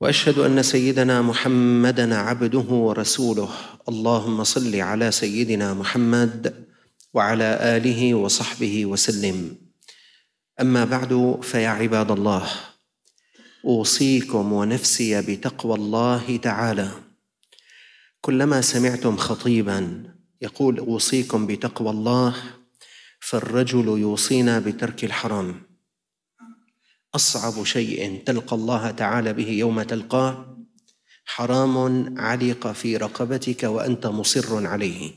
واشهد ان سيدنا محمدا عبده ورسوله اللهم صل على سيدنا محمد وعلى اله وصحبه وسلم اما بعد فيا عباد الله اوصيكم ونفسي بتقوى الله تعالى كلما سمعتم خطيبا يقول اوصيكم بتقوى الله فالرجل يوصينا بترك الحرام اصعب شيء تلقى الله تعالى به يوم تلقاه حرام علق في رقبتك وانت مصر عليه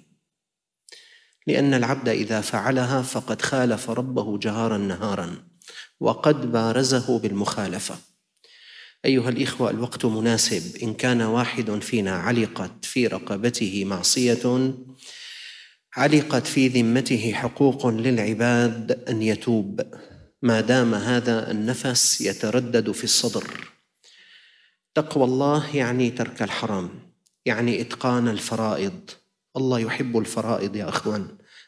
لان العبد اذا فعلها فقد خالف ربه جهارا نهارا وقد بارزه بالمخالفه ايها الاخوه الوقت مناسب ان كان واحد فينا علقت في رقبته معصيه علقت في ذمته حقوق للعباد ان يتوب ما دام هذا النفس يتردد في الصدر تقوى الله يعني ترك الحرام يعني اتقان الفرائض الله يحب الفرائض يا اخوان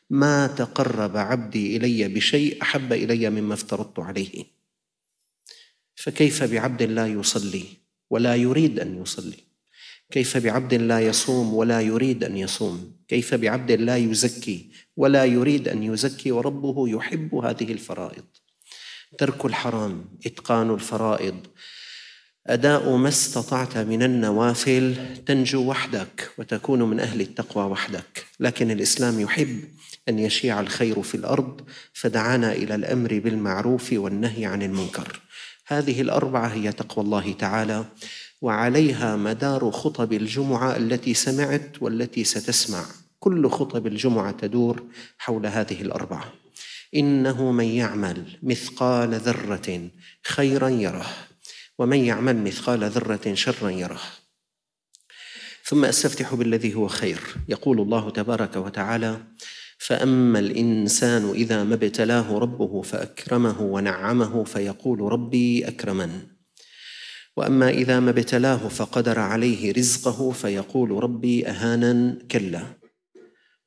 ما تقرب عبدي الي بشيء احب الي مما افترضت عليه فكيف بعبد لا يصلي ولا يريد ان يصلي كيف بعبد لا يصوم ولا يريد ان يصوم كيف بعبد لا يزكي ولا يريد ان يزكي وربه يحب هذه الفرائض ترك الحرام اتقان الفرائض اداء ما استطعت من النوافل تنجو وحدك وتكون من اهل التقوى وحدك لكن الاسلام يحب ان يشيع الخير في الارض فدعانا الى الامر بالمعروف والنهي عن المنكر هذه الاربعه هي تقوى الله تعالى وعليها مدار خطب الجمعه التي سمعت والتي ستسمع كل خطب الجمعه تدور حول هذه الاربعه انه من يعمل مثقال ذره خيرا يره ومن يعمل مثقال ذره شرا يره ثم استفتح بالذي هو خير يقول الله تبارك وتعالى فاما الانسان اذا ما ابتلاه ربه فاكرمه ونعمه فيقول ربي اكرمن واما اذا ما ابتلاه فقدر عليه رزقه فيقول ربي اهانن كلا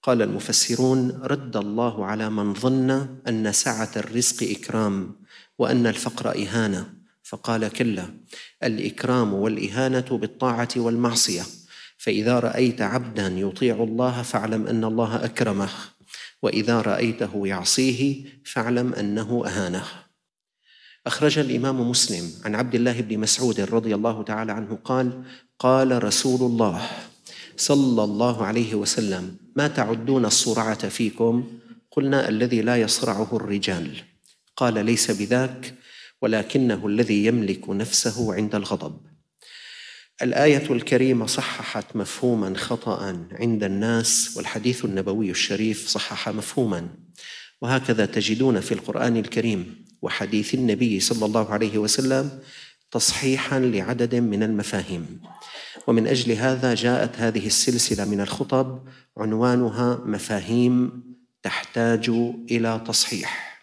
قال المفسرون رد الله على من ظن ان سعه الرزق اكرام وان الفقر اهانه فقال كلا الاكرام والاهانه بالطاعه والمعصيه فاذا رايت عبدا يطيع الله فاعلم ان الله اكرمه واذا رايته يعصيه فاعلم انه اهانه اخرج الامام مسلم عن عبد الله بن مسعود رضي الله تعالى عنه قال قال رسول الله صلى الله عليه وسلم ما تعدون الصرعة فيكم قلنا الذي لا يصرعه الرجال قال ليس بذاك ولكنه الذي يملك نفسه عند الغضب الايه الكريمه صححت مفهوما خطا عند الناس والحديث النبوي الشريف صحح مفهوما وهكذا تجدون في القران الكريم وحديث النبي صلى الله عليه وسلم تصحيحا لعدد من المفاهيم ومن اجل هذا جاءت هذه السلسله من الخطب عنوانها مفاهيم تحتاج الى تصحيح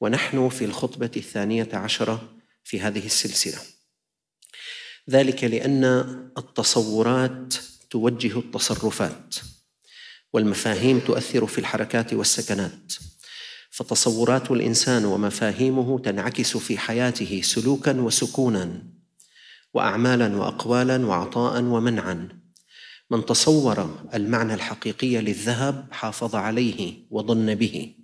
ونحن في الخطبه الثانيه عشره في هذه السلسله ذلك لان التصورات توجه التصرفات والمفاهيم تؤثر في الحركات والسكنات فتصورات الانسان ومفاهيمه تنعكس في حياته سلوكا وسكونا واعمالا واقوالا وعطاء ومنعا من تصور المعنى الحقيقي للذهب حافظ عليه وضن به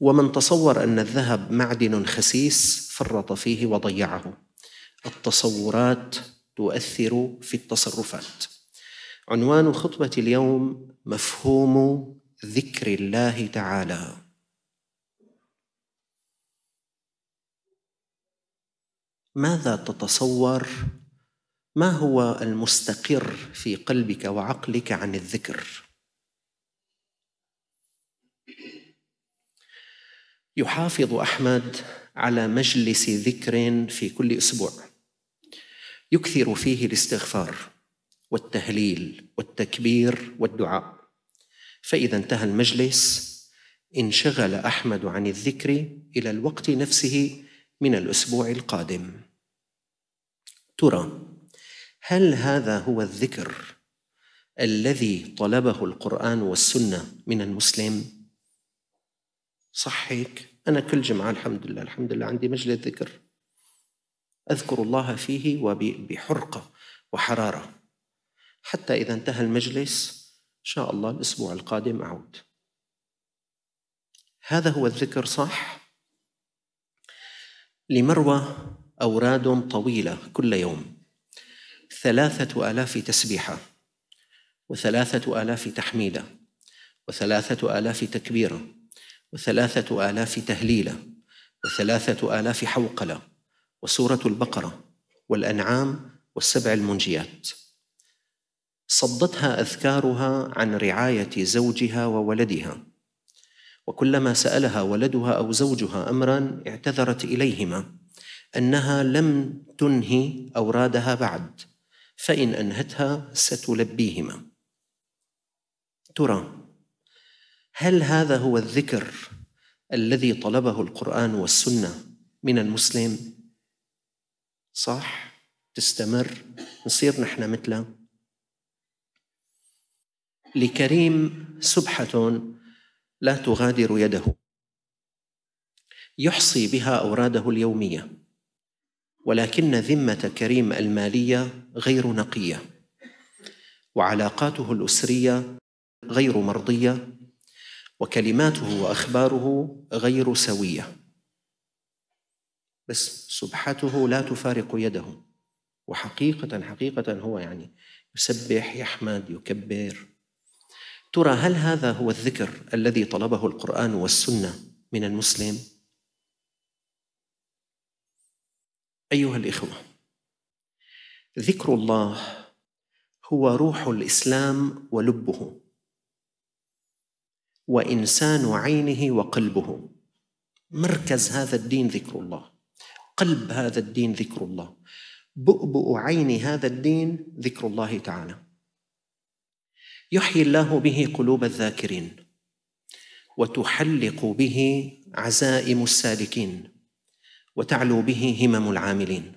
ومن تصور ان الذهب معدن خسيس فرط فيه وضيعه التصورات تؤثر في التصرفات عنوان خطبه اليوم مفهوم ذكر الله تعالى ماذا تتصور ما هو المستقر في قلبك وعقلك عن الذكر يحافظ احمد على مجلس ذكر في كل اسبوع يكثر فيه الاستغفار والتهليل والتكبير والدعاء فاذا انتهى المجلس انشغل احمد عن الذكر الى الوقت نفسه من الأسبوع القادم ترى هل هذا هو الذكر الذي طلبه القرآن والسنة من المسلم؟ صح هيك؟ أنا كل جمعة الحمد لله الحمد لله عندي مجلس ذكر أذكر الله فيه وبحرقة وحرارة حتى إذا انتهى المجلس إن شاء الله الأسبوع القادم أعود هذا هو الذكر صح؟ لمروة أوراد طويلة كل يوم ثلاثة آلاف تسبيحة وثلاثة آلاف تحميدة وثلاثة آلاف تكبيرة وثلاثة آلاف تهليلة وثلاثة آلاف حوقلة وسورة البقرة والأنعام والسبع المنجيات صدتها أذكارها عن رعاية زوجها وولدها وكلما سالها ولدها او زوجها امرا اعتذرت اليهما انها لم تنهي اورادها بعد فان انهتها ستلبيهما ترى هل هذا هو الذكر الذي طلبه القران والسنه من المسلم صح تستمر نصير نحن مثله لكريم سبحه لا تغادر يده يحصي بها اوراده اليوميه ولكن ذمه كريم الماليه غير نقيه وعلاقاته الاسريه غير مرضيه وكلماته واخباره غير سويه بس سبحته لا تفارق يده وحقيقه حقيقه هو يعني يسبح يحمد يكبر ترى هل هذا هو الذكر الذي طلبه القرآن والسنة من المسلم؟ أيها الإخوة، ذكر الله هو روح الإسلام ولبه، وإنسان عينه وقلبه. مركز هذا الدين ذكر الله، قلب هذا الدين ذكر الله، بؤبؤ عين هذا الدين ذكر الله تعالى. يحيي الله به قلوب الذاكرين وتحلق به عزائم السالكين وتعلو به همم العاملين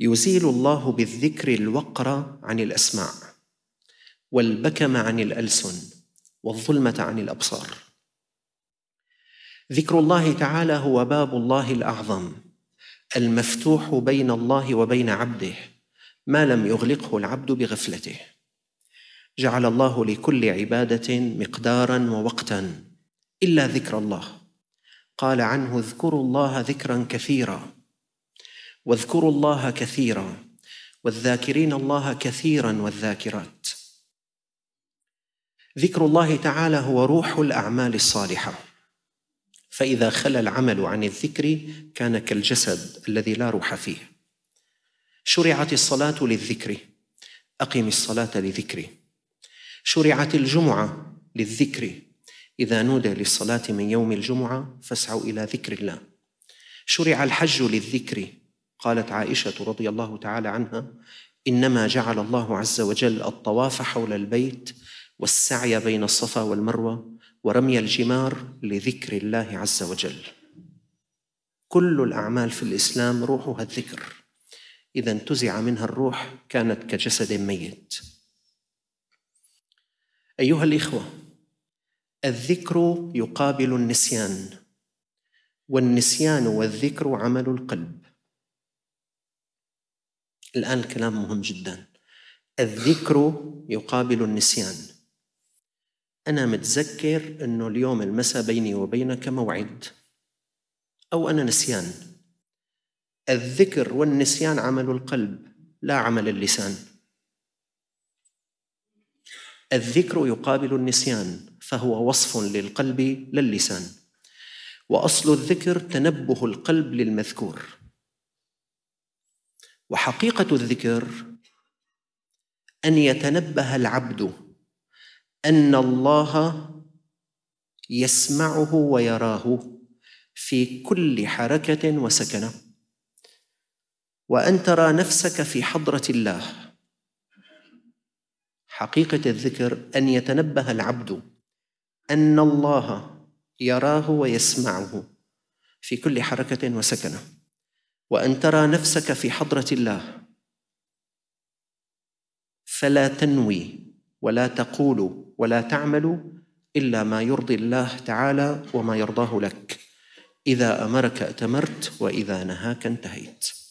يزيل الله بالذكر الوقر عن الاسماع والبكم عن الالسن والظلمه عن الابصار ذكر الله تعالى هو باب الله الاعظم المفتوح بين الله وبين عبده ما لم يغلقه العبد بغفلته جعل الله لكل عباده مقدارا ووقتا الا ذكر الله قال عنه اذكروا الله ذكرا كثيرا واذكروا الله كثيرا والذاكرين الله كثيرا والذاكرات ذكر الله تعالى هو روح الاعمال الصالحه فاذا خلا العمل عن الذكر كان كالجسد الذي لا روح فيه شرعت الصلاه للذكر اقم الصلاه لذكري شرعت الجمعة للذكر إذا نودي للصلاة من يوم الجمعة فاسعوا إلى ذكر الله شرع الحج للذكر قالت عائشة رضي الله تعالى عنها إنما جعل الله عز وجل الطواف حول البيت والسعي بين الصفا والمروة ورمي الجمار لذكر الله عز وجل كل الأعمال في الإسلام روحها الذكر إذا انتزع منها الروح كانت كجسد ميت أيها الإخوة الذكر يقابل النسيان والنسيان والذكر عمل القلب الآن الكلام مهم جدا الذكر يقابل النسيان أنا متذكر أنه اليوم المساء بيني وبينك موعد أو أنا نسيان الذكر والنسيان عمل القلب لا عمل اللسان الذكر يقابل النسيان فهو وصف للقلب لا اللسان واصل الذكر تنبه القلب للمذكور وحقيقه الذكر ان يتنبه العبد ان الله يسمعه ويراه في كل حركه وسكنه وان ترى نفسك في حضره الله حقيقة الذكر أن يتنبه العبد أن الله يراه ويسمعه في كل حركة وسكنة وأن ترى نفسك في حضرة الله فلا تنوي ولا تقول ولا تعمل إلا ما يرضي الله تعالى وما يرضاه لك إذا أمرك أتمرت وإذا نهاك انتهيت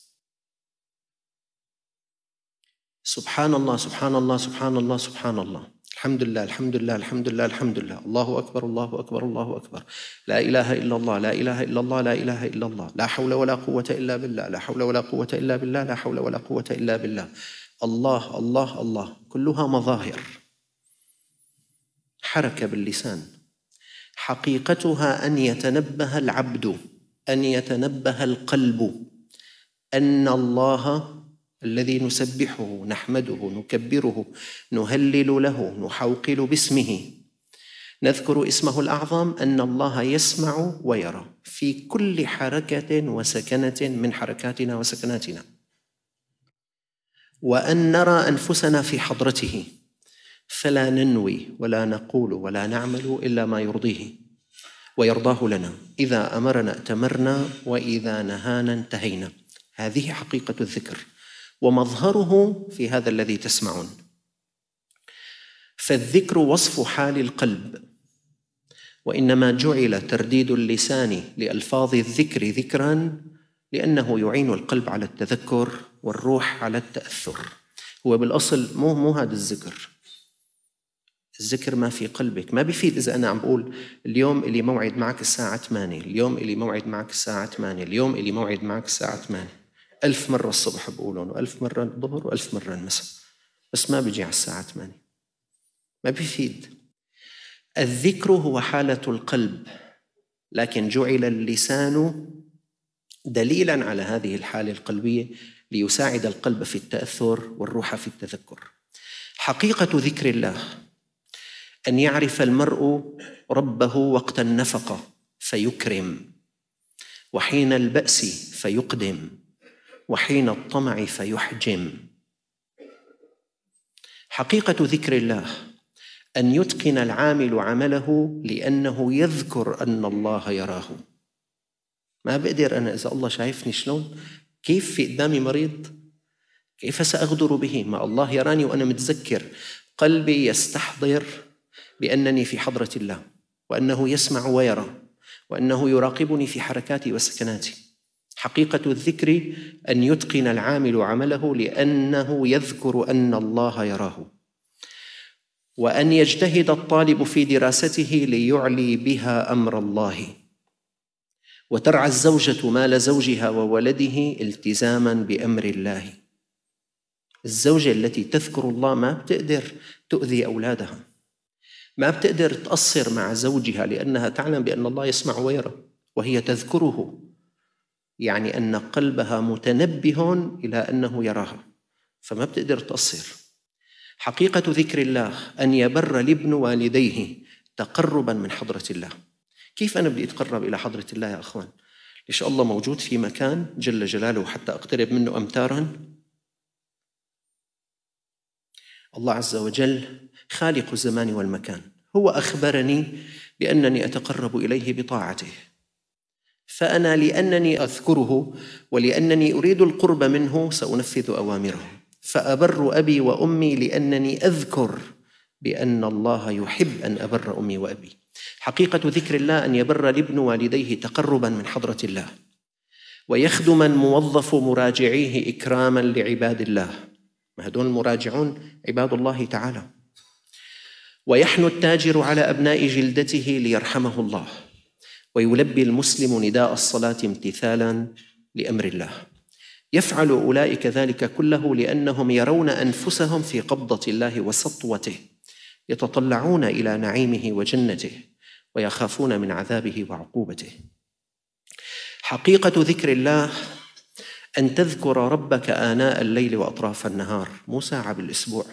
سبحان الله سبحان الله سبحان الله سبحان الله الحمد لله الحمد لله الحمد لله الحمد لله الله أكبر الله أكبر الله أكبر لا إله إلا الله لا إله إلا الله لا إله إلا الله لا حول ولا قوة إلا بالله لا حول ولا قوة إلا بالله لا حول ولا قوة إلا بالله الله الله الله كلها مظاهر حركة باللسان حقيقتها أن يتنبه العبد أن يتنبه القلب أن الله الذي نسبحه نحمده نكبره نهلل له نحوقل باسمه نذكر اسمه الاعظم ان الله يسمع ويرى في كل حركه وسكنه من حركاتنا وسكناتنا وان نرى انفسنا في حضرته فلا ننوي ولا نقول ولا نعمل الا ما يرضيه ويرضاه لنا اذا امرنا اتمرنا واذا نهانا انتهينا هذه حقيقه الذكر ومظهره في هذا الذي تسمعون فالذكر وصف حال القلب وانما جعل ترديد اللسان لالفاظ الذكر ذكرا لانه يعين القلب على التذكر والروح على التاثر هو بالاصل مو مو هذا الذكر الذكر ما في قلبك ما بيفيد اذا انا عم بقول اليوم الي موعد معك الساعه 8 اليوم الي موعد معك الساعه 8 اليوم الي موعد معك الساعه 8 ألف مرة الصبح بقولهم وألف مرة الظهر وألف مرة المساء بس ما بيجي على الساعة 8 ما بيفيد الذكر هو حالة القلب لكن جعل اللسان دليلا على هذه الحالة القلبية ليساعد القلب في التأثر والروح في التذكر حقيقة ذكر الله أن يعرف المرء ربه وقت النفقة فيكرم وحين البأس فيقدم وحين الطمع فيحجم حقيقه ذكر الله ان يتقن العامل عمله لانه يذكر ان الله يراه ما بقدر انا اذا الله شايفني شلون كيف في قدامي مريض كيف ساغدر به ما الله يراني وانا متذكر قلبي يستحضر بانني في حضره الله وانه يسمع ويرى وانه يراقبني في حركاتي وسكناتي حقيقة الذكر أن يتقن العامل عمله لأنه يذكر أن الله يراه وأن يجتهد الطالب في دراسته ليعلي بها أمر الله وترعى الزوجة مال زوجها وولده التزاما بأمر الله الزوجة التي تذكر الله ما بتقدر تؤذي أولادها ما بتقدر تقصر مع زوجها لأنها تعلم بأن الله يسمع ويرى وهي تذكره يعني أن قلبها متنبه إلى أنه يراها فما بتقدر تقصر حقيقة ذكر الله أن يبر الابن والديه تقربا من حضرة الله كيف أنا بدي أتقرب إلى حضرة الله يا أخوان؟ ليش الله موجود في مكان جل جلاله حتى أقترب منه أمتارا؟ الله عز وجل خالق الزمان والمكان هو أخبرني بأنني أتقرب إليه بطاعته فأنا لأنني أذكره ولأنني أريد القرب منه سأنفذ أوامره فأبر أبي وأمي لأنني أذكر بأن الله يحب أن أبر أمي وأبي حقيقة ذكر الله أن يبر الابن والديه تقربا من حضرة الله ويخدم الموظف مراجعيه إكراما لعباد الله هذول المراجعون عباد الله تعالى ويحنو التاجر على أبناء جلدته ليرحمه الله ويلبي المسلم نداء الصلاه امتثالا لامر الله يفعل اولئك ذلك كله لانهم يرون انفسهم في قبضه الله وسطوته يتطلعون الى نعيمه وجنته ويخافون من عذابه وعقوبته حقيقه ذكر الله ان تذكر ربك اناء الليل واطراف النهار مو ساعه بالاسبوع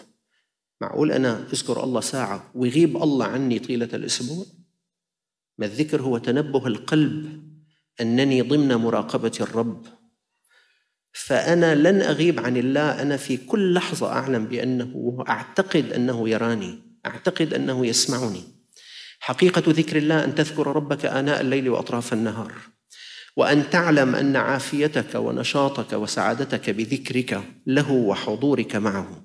معقول انا اذكر الله ساعه ويغيب الله عني طيله الاسبوع ما الذكر هو تنبه القلب أنني ضمن مراقبة الرب فأنا لن أغيب عن الله أنا في كل لحظة أعلم بأنه أعتقد أنه يراني أعتقد أنه يسمعني حقيقة ذكر الله أن تذكر ربك آناء الليل وأطراف النهار وأن تعلم أن عافيتك ونشاطك وسعادتك بذكرك له وحضورك معه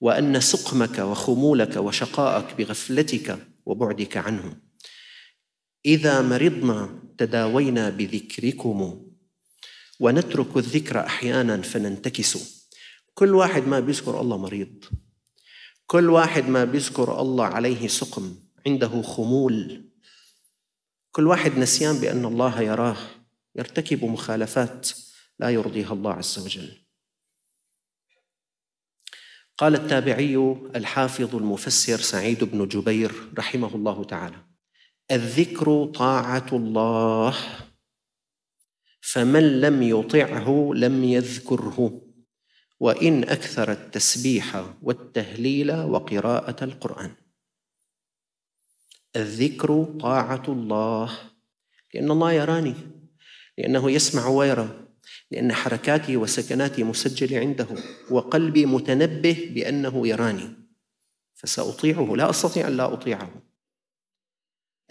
وأن سقمك وخمولك وشقاءك بغفلتك وبعدك عنه إذا مرضنا تداوينا بذكركم ونترك الذكر أحيانا فننتكس كل واحد ما بيذكر الله مريض كل واحد ما بيذكر الله عليه سقم عنده خمول كل واحد نسيان بأن الله يراه يرتكب مخالفات لا يرضيها الله عز وجل قال التابعي الحافظ المفسر سعيد بن جبير رحمه الله تعالى الذكر طاعه الله فمن لم يطعه لم يذكره وان اكثر التسبيح والتهليل وقراءه القران الذكر طاعه الله لان الله يراني لانه يسمع ويرى لان حركاتي وسكناتي مسجله عنده وقلبي متنبه بانه يراني فساطيعه لا استطيع ان لا اطيعه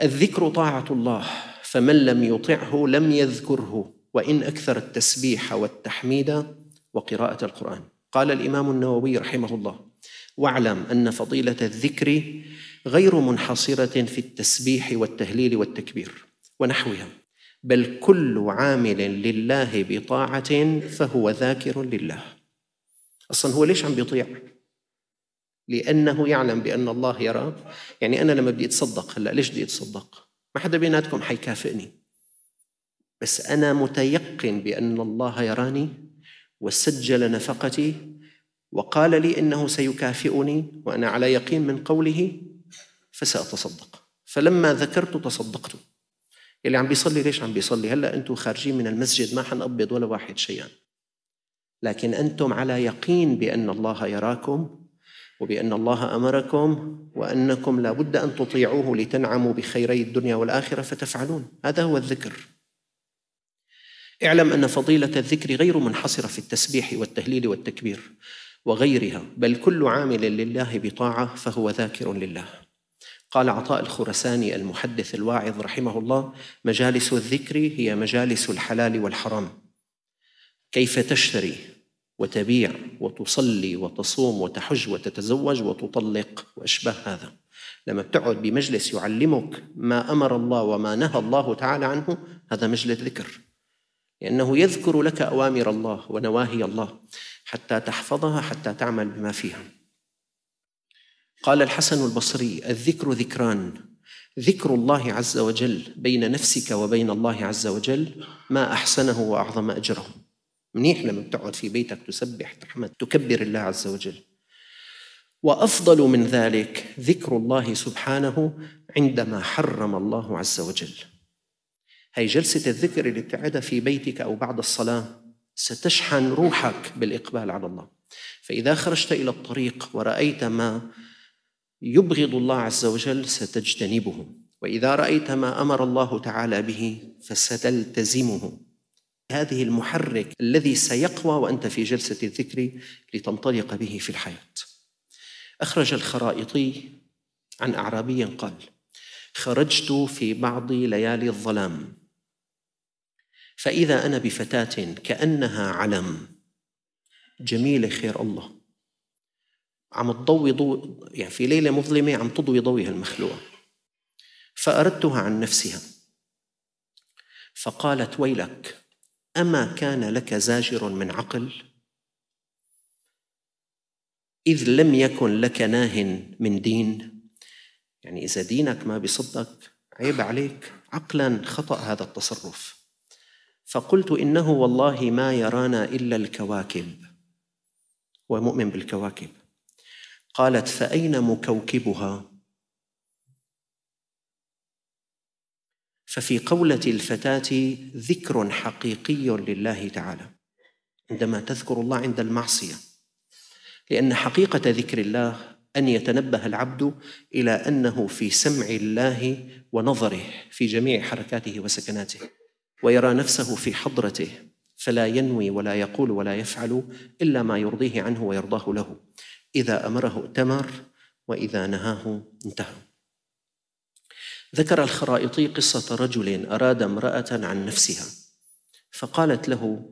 الذكر طاعة الله فمن لم يطعه لم يذكره وإن أكثر التسبيح والتحميد وقراءة القرآن قال الإمام النووي رحمه الله واعلم أن فضيلة الذكر غير منحصرة في التسبيح والتهليل والتكبير ونحوها بل كل عامل لله بطاعة فهو ذاكر لله أصلا هو ليش عم بيطيع لانه يعلم بان الله يرى يعني انا لما بدي اتصدق هلا ليش بدي اتصدق ما حدا بيناتكم حيكافئني بس انا متيقن بان الله يراني وسجل نفقتي وقال لي انه سيكافئني وانا على يقين من قوله فساتصدق فلما ذكرت تصدقت اللي عم بيصلي ليش عم بيصلي هلا انتم خارجين من المسجد ما حنقبض ولا واحد شيئا لكن انتم على يقين بان الله يراكم وبأن الله أمركم وأنكم لا بد أن تطيعوه لتنعموا بخيري الدنيا والآخرة فتفعلون هذا هو الذكر اعلم أن فضيلة الذكر غير منحصرة في التسبيح والتهليل والتكبير وغيرها بل كل عامل لله بطاعة فهو ذاكر لله قال عطاء الخرساني المحدث الواعظ رحمه الله مجالس الذكر هي مجالس الحلال والحرام كيف تشتري وتبيع وتصلي وتصوم وتحج وتتزوج وتطلق واشباه هذا لما بتقعد بمجلس يعلمك ما امر الله وما نهى الله تعالى عنه هذا مجلس ذكر لانه يذكر لك اوامر الله ونواهي الله حتى تحفظها حتى تعمل بما فيها قال الحسن البصري الذكر ذكران ذكر الله عز وجل بين نفسك وبين الله عز وجل ما احسنه واعظم اجره منيح لما بتقعد في بيتك تسبح تحمد تكبر الله عز وجل وافضل من ذلك ذكر الله سبحانه عندما حرم الله عز وجل هي جلسه الذكر اللي بتعدها في بيتك او بعد الصلاه ستشحن روحك بالاقبال على الله فاذا خرجت الى الطريق ورايت ما يبغض الله عز وجل ستجتنبه واذا رايت ما امر الله تعالى به فستلتزمه هذه المحرك الذي سيقوى وأنت في جلسة الذكر لتنطلق به في الحياة أخرج الخرائطي عن أعرابي قال خرجت في بعض ليالي الظلام فإذا أنا بفتاة كأنها علم جميلة خير الله عم تضوي ضوء يعني في ليلة مظلمة عم تضوي ضوئها المخلوقة فأردتها عن نفسها فقالت ويلك أما كان لك زاجر من عقل إذ لم يكن لك ناه من دين يعني إذا دينك ما بصدك عيب عليك عقلا خطأ هذا التصرف فقلت إنه والله ما يرانا إلا الكواكب ومؤمن بالكواكب قالت فأين مكوكبها ففي قولة الفتاة ذكر حقيقي لله تعالى عندما تذكر الله عند المعصية لأن حقيقة ذكر الله أن يتنبه العبد إلى أنه في سمع الله ونظره في جميع حركاته وسكناته ويرى نفسه في حضرته فلا ينوي ولا يقول ولا يفعل إلا ما يرضيه عنه ويرضاه له إذا أمره ائتمر وإذا نهاه انتهى ذكر الخرائطي قصة رجل أراد امرأة عن نفسها فقالت له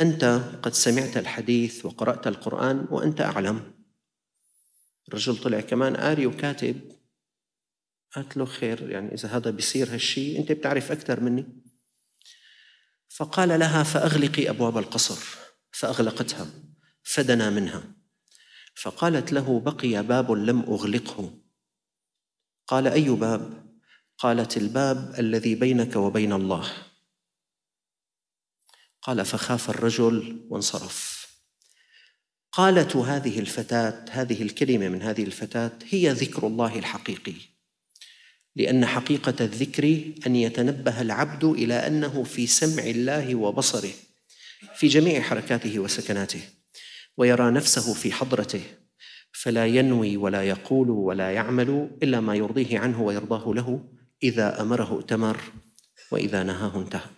أنت قد سمعت الحديث وقرأت القرآن وأنت أعلم الرجل طلع كمان قاري وكاتب قالت له خير يعني إذا هذا بيصير هالشي أنت بتعرف أكثر مني فقال لها فأغلقي أبواب القصر فأغلقتها فدنا منها فقالت له بقي باب لم أغلقه قال أي باب قالت الباب الذي بينك وبين الله قال فخاف الرجل وانصرف قالت هذه الفتاه هذه الكلمه من هذه الفتاه هي ذكر الله الحقيقي لان حقيقه الذكر ان يتنبه العبد الى انه في سمع الله وبصره في جميع حركاته وسكناته ويرى نفسه في حضرته فلا ينوي ولا يقول ولا يعمل الا ما يرضيه عنه ويرضاه له إذا أمره ائتمر وإذا نهاه انتهى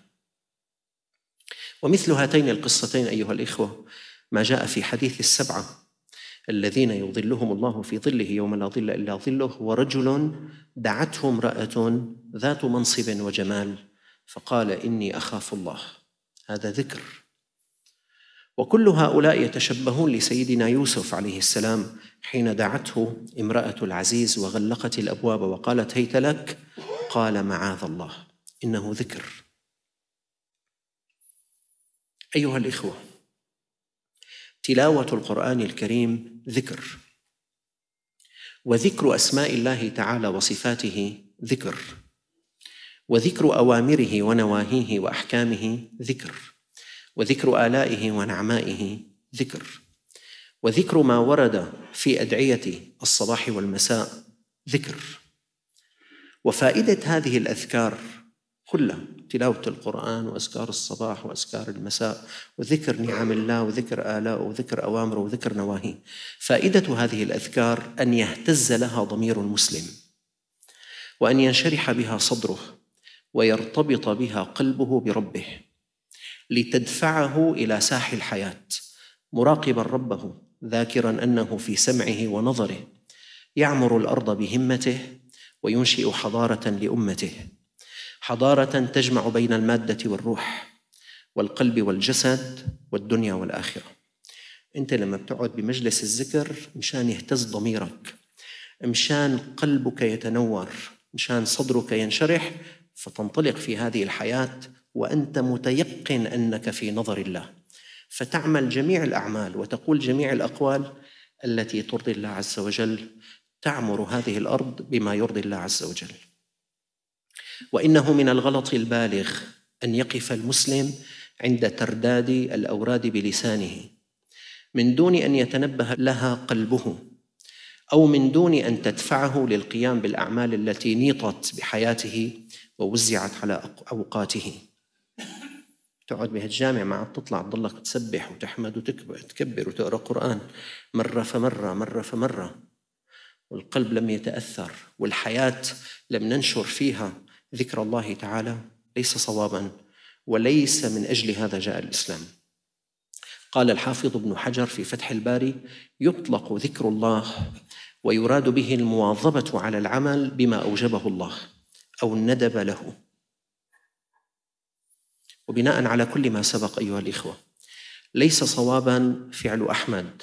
ومثل هاتين القصتين أيها الإخوة ما جاء في حديث السبعة الذين يظلهم الله في ظله يوم لا ظل إلا ظله ورجل دعته امرأة ذات منصب وجمال فقال إني أخاف الله هذا ذكر وكل هؤلاء يتشبهون لسيدنا يوسف عليه السلام حين دعته امرأة العزيز وغلقت الأبواب وقالت هيت لك قال معاذ الله إنه ذكر أيها الإخوة تلاوة القرآن الكريم ذكر وذكر أسماء الله تعالى وصفاته ذكر وذكر أوامره ونواهيه وأحكامه ذكر وذكر آلائه ونعمائه ذكر وذكر ما ورد في أدعية الصباح والمساء ذكر وفائدة هذه الأذكار كلها تلاوة القرآن وأذكار الصباح وأذكار المساء وذكر نعم الله وذكر آلاءه وذكر أوامره وذكر نواهيه فائدة هذه الأذكار أن يهتز لها ضمير المسلم وأن ينشرح بها صدره ويرتبط بها قلبه بربه لتدفعه الى ساح الحياه مراقبا ربه ذاكرا انه في سمعه ونظره يعمر الارض بهمته وينشئ حضاره لامته حضاره تجمع بين الماده والروح والقلب والجسد والدنيا والاخره انت لما بتقعد بمجلس الذكر مشان يهتز ضميرك مشان قلبك يتنور مشان صدرك ينشرح فتنطلق في هذه الحياه وانت متيقن انك في نظر الله فتعمل جميع الاعمال وتقول جميع الاقوال التي ترضي الله عز وجل تعمر هذه الارض بما يرضي الله عز وجل وانه من الغلط البالغ ان يقف المسلم عند ترداد الاوراد بلسانه من دون ان يتنبه لها قلبه او من دون ان تدفعه للقيام بالاعمال التي نيطت بحياته ووزعت على اوقاته تقعد بهالجامع ما عاد تطلع تضلك تسبح وتحمد وتكبر وتقرا قران مره فمره مره فمره والقلب لم يتاثر والحياه لم ننشر فيها ذكر الله تعالى ليس صوابا وليس من اجل هذا جاء الاسلام قال الحافظ ابن حجر في فتح الباري يطلق ذكر الله ويراد به المواظبه على العمل بما اوجبه الله او الندب له وبناء على كل ما سبق أيها الإخوة ليس صوابا فعل أحمد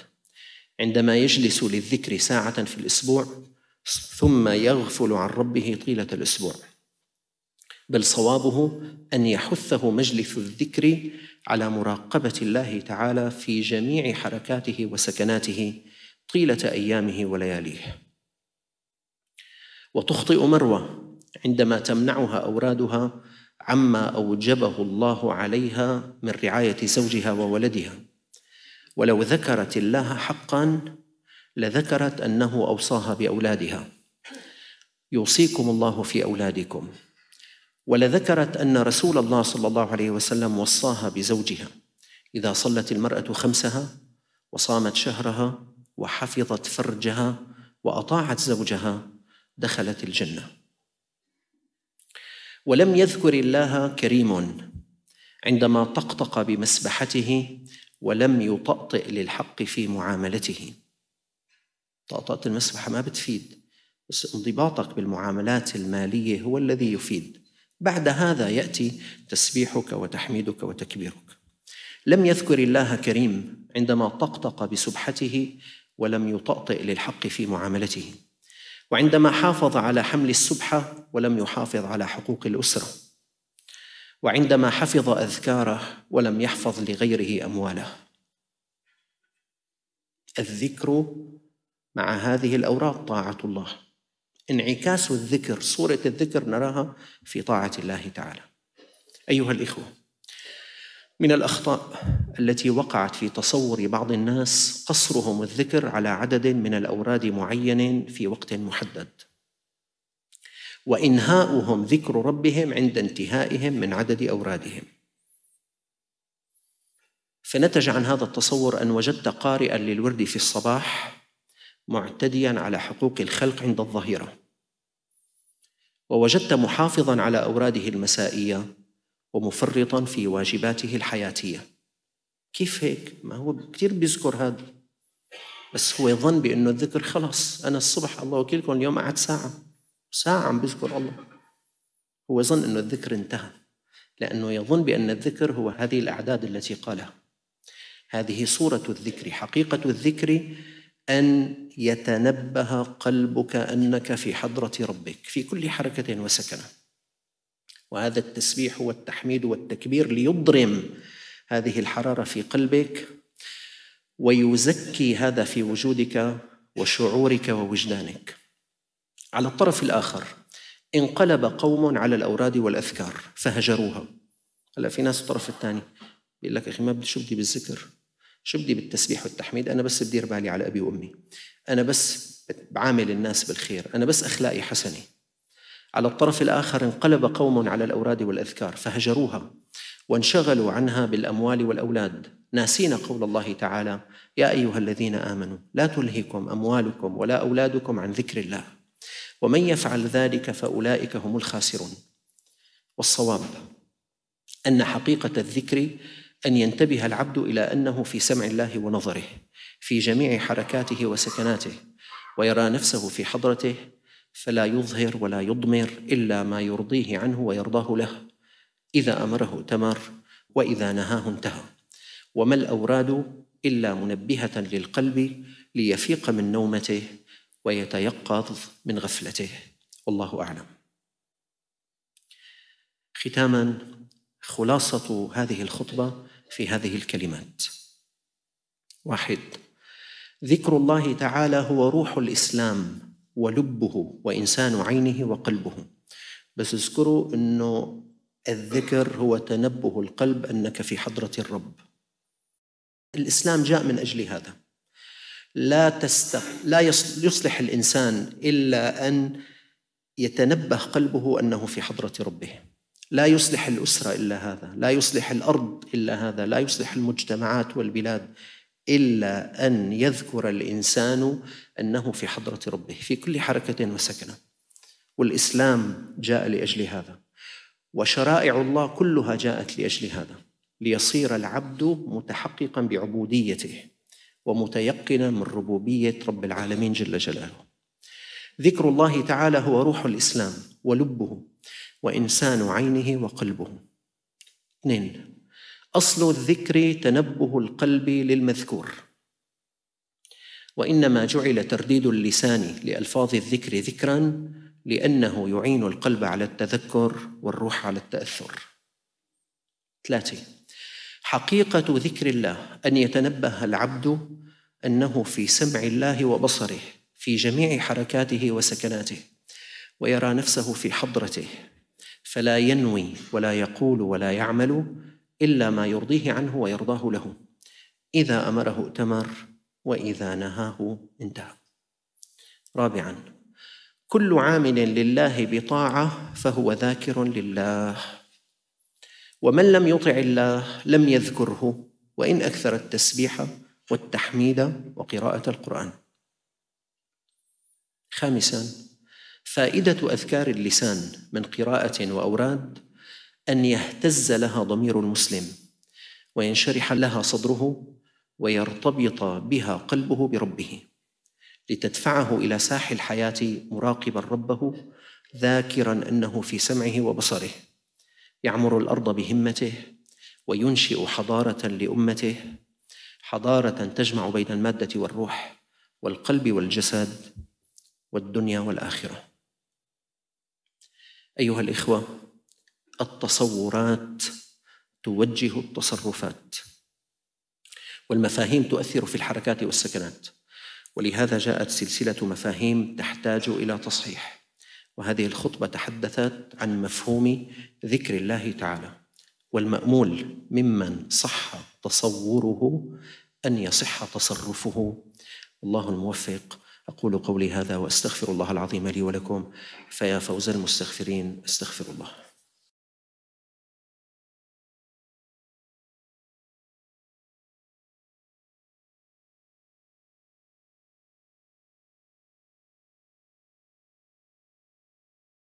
عندما يجلس للذكر ساعة في الأسبوع ثم يغفل عن ربه طيلة الأسبوع بل صوابه أن يحثه مجلس الذكر على مراقبة الله تعالى في جميع حركاته وسكناته طيلة أيامه ولياليه وتخطئ مروة عندما تمنعها أورادها عما اوجبه الله عليها من رعايه زوجها وولدها ولو ذكرت الله حقا لذكرت انه اوصاها باولادها يوصيكم الله في اولادكم ولذكرت ان رسول الله صلى الله عليه وسلم وصاها بزوجها اذا صلت المراه خمسها وصامت شهرها وحفظت فرجها واطاعت زوجها دخلت الجنه ولم يذكر الله كريم عندما طقطق بمسبحته ولم يطأطئ للحق في معاملته طقطقة المسبحة ما بتفيد بس انضباطك بالمعاملات المالية هو الذي يفيد بعد هذا يأتي تسبيحك وتحميدك وتكبيرك لم يذكر الله كريم عندما طقطق بسبحته ولم يطأطئ للحق في معاملته وعندما حافظ على حمل السبحه ولم يحافظ على حقوق الاسره وعندما حفظ اذكاره ولم يحفظ لغيره امواله الذكر مع هذه الاوراق طاعه الله انعكاس الذكر صوره الذكر نراها في طاعه الله تعالى ايها الاخوه من الاخطاء التي وقعت في تصور بعض الناس قصرهم الذكر على عدد من الاوراد معين في وقت محدد وانهاؤهم ذكر ربهم عند انتهائهم من عدد اورادهم فنتج عن هذا التصور ان وجدت قارئا للورد في الصباح معتديا على حقوق الخلق عند الظهيره ووجدت محافظا على اوراده المسائيه ومفرطا في واجباته الحياتية كيف هيك؟ ما هو كثير بيذكر هذا بس هو يظن بأنه الذكر خلص أنا الصبح الله وكيلكم اليوم قعد ساعة ساعة عم بذكر الله هو يظن أنه الذكر انتهى لأنه يظن بأن الذكر هو هذه الأعداد التي قالها هذه صورة الذكر حقيقة الذكر أن يتنبه قلبك أنك في حضرة ربك في كل حركة وسكنة وهذا التسبيح والتحميد والتكبير ليضرم هذه الحراره في قلبك ويزكي هذا في وجودك وشعورك ووجدانك على الطرف الاخر انقلب قوم على الاوراد والاذكار فهجروها هلا في ناس الطرف الثاني بيقول لك اخي ما بدي شو بدي بالذكر شو بدي بالتسبيح والتحميد انا بس بدير بالي على ابي وامي انا بس بعامل الناس بالخير انا بس اخلاقي حسنه على الطرف الآخر انقلب قوم على الأوراد والأذكار فهجروها وانشغلوا عنها بالأموال والأولاد ناسين قول الله تعالى يا أيها الذين آمنوا لا تلهكم أموالكم ولا أولادكم عن ذكر الله ومن يفعل ذلك فأولئك هم الخاسرون والصواب أن حقيقة الذكر أن ينتبه العبد إلى أنه في سمع الله ونظره في جميع حركاته وسكناته ويرى نفسه في حضرته فلا يظهر ولا يضمر إلا ما يرضيه عنه ويرضاه له إذا أمره تمر وإذا نهاه انتهى وما الأوراد إلا منبهة للقلب ليفيق من نومته ويتيقظ من غفلته والله أعلم ختاما خلاصة هذه الخطبة في هذه الكلمات واحد ذكر الله تعالى هو روح الإسلام ولبه وإنسان عينه وقلبه بس اذكروا أنه الذكر هو تنبه القلب أنك في حضرة الرب الإسلام جاء من أجل هذا لا, تست... لا يصلح الإنسان إلا أن يتنبه قلبه أنه في حضرة ربه لا يصلح الأسرة إلا هذا لا يصلح الأرض إلا هذا لا يصلح المجتمعات والبلاد إلا أن يذكر الإنسان أنه في حضرة ربه في كل حركة وسكنة والإسلام جاء لأجل هذا وشرائع الله كلها جاءت لأجل هذا ليصير العبد متحققا بعبوديته ومتيقنا من ربوبية رب العالمين جل جلاله ذكر الله تعالى هو روح الإسلام ولبه وإنسان عينه وقلبه اثنين أصل الذكر تنبه القلب للمذكور وإنما جعل ترديد اللسان لألفاظ الذكر ذكرا لأنه يعين القلب على التذكر والروح على التأثر ثلاثة حقيقة ذكر الله أن يتنبه العبد أنه في سمع الله وبصره في جميع حركاته وسكناته ويرى نفسه في حضرته فلا ينوي ولا يقول ولا يعمل إلا ما يرضيه عنه ويرضاه له إذا أمره ائتمر وإذا نهاه انتهى رابعا كل عامل لله بطاعة فهو ذاكر لله ومن لم يطع الله لم يذكره وإن أكثر التسبيح والتحميد وقراءة القرآن خامسا فائدة أذكار اللسان من قراءة وأوراد أن يهتز لها ضمير المسلم وينشرح لها صدره ويرتبط بها قلبه بربه لتدفعه الى ساح الحياه مراقبا ربه ذاكرا انه في سمعه وبصره يعمر الارض بهمته وينشئ حضاره لامته حضاره تجمع بين الماده والروح والقلب والجسد والدنيا والاخره ايها الاخوه التصورات توجه التصرفات والمفاهيم تؤثر في الحركات والسكنات ولهذا جاءت سلسله مفاهيم تحتاج الى تصحيح وهذه الخطبه تحدثت عن مفهوم ذكر الله تعالى والمامول ممن صح تصوره ان يصح تصرفه الله الموفق اقول قولي هذا واستغفر الله العظيم لي ولكم فيا فوز المستغفرين استغفر الله